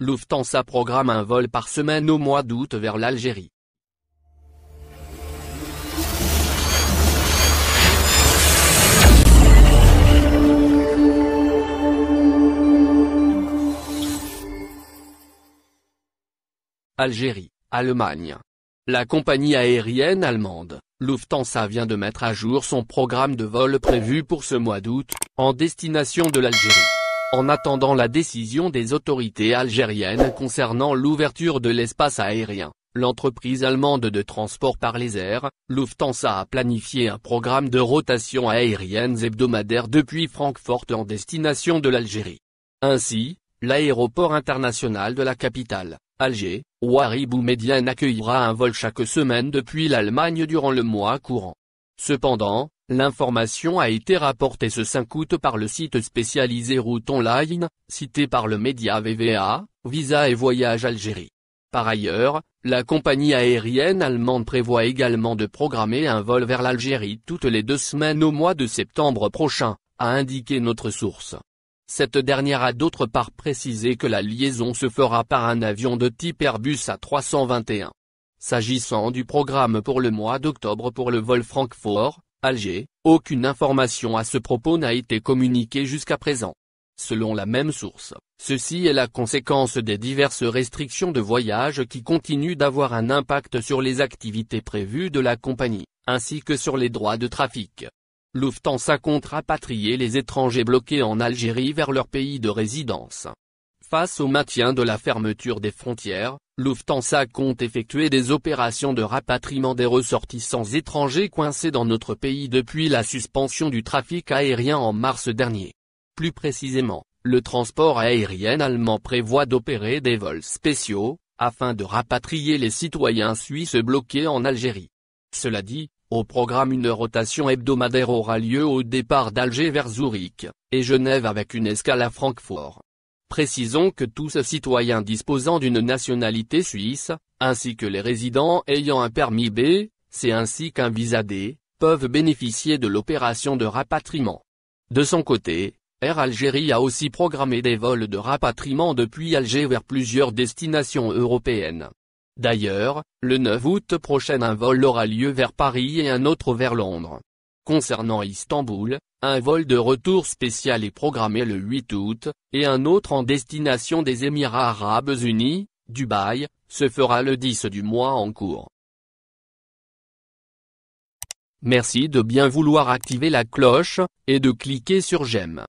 Lufthansa programme un vol par semaine au mois d'août vers l'Algérie. Algérie, Allemagne. La compagnie aérienne allemande, Lufthansa vient de mettre à jour son programme de vol prévu pour ce mois d'août, en destination de l'Algérie en attendant la décision des autorités algériennes concernant l'ouverture de l'espace aérien. L'entreprise allemande de transport par les airs, Lufthansa a planifié un programme de rotation aérienne hebdomadaire depuis Francfort en destination de l'Algérie. Ainsi, l'aéroport international de la capitale, Alger, Warib ou accueillera un vol chaque semaine depuis l'Allemagne durant le mois courant. Cependant, L'information a été rapportée ce 5 août par le site spécialisé Route Online, cité par le média VVA, Visa et Voyage Algérie. Par ailleurs, la compagnie aérienne allemande prévoit également de programmer un vol vers l'Algérie toutes les deux semaines au mois de septembre prochain, a indiqué notre source. Cette dernière a d'autre part précisé que la liaison se fera par un avion de type Airbus A321. S'agissant du programme pour le mois d'octobre pour le vol Francfort, Alger, aucune information à ce propos n'a été communiquée jusqu'à présent. Selon la même source, ceci est la conséquence des diverses restrictions de voyage qui continuent d'avoir un impact sur les activités prévues de la compagnie, ainsi que sur les droits de trafic. Lufthansa compte rapatrier les étrangers bloqués en Algérie vers leur pays de résidence. Face au maintien de la fermeture des frontières, Lufthansa compte effectuer des opérations de rapatriement des ressortissants étrangers coincés dans notre pays depuis la suspension du trafic aérien en mars dernier. Plus précisément, le transport aérien allemand prévoit d'opérer des vols spéciaux, afin de rapatrier les citoyens suisses bloqués en Algérie. Cela dit, au programme une rotation hebdomadaire aura lieu au départ d'Alger vers Zurich, et Genève avec une escale à Francfort. Précisons que tous citoyens disposant d'une nationalité suisse, ainsi que les résidents ayant un permis B, c'est ainsi qu'un visa D, peuvent bénéficier de l'opération de rapatriement. De son côté, Air Algérie a aussi programmé des vols de rapatriement depuis Alger vers plusieurs destinations européennes. D'ailleurs, le 9 août prochain un vol aura lieu vers Paris et un autre vers Londres. Concernant Istanbul, un vol de retour spécial est programmé le 8 août, et un autre en destination des Émirats Arabes Unis, Dubaï, se fera le 10 du mois en cours. Merci de bien vouloir activer la cloche, et de cliquer sur j'aime.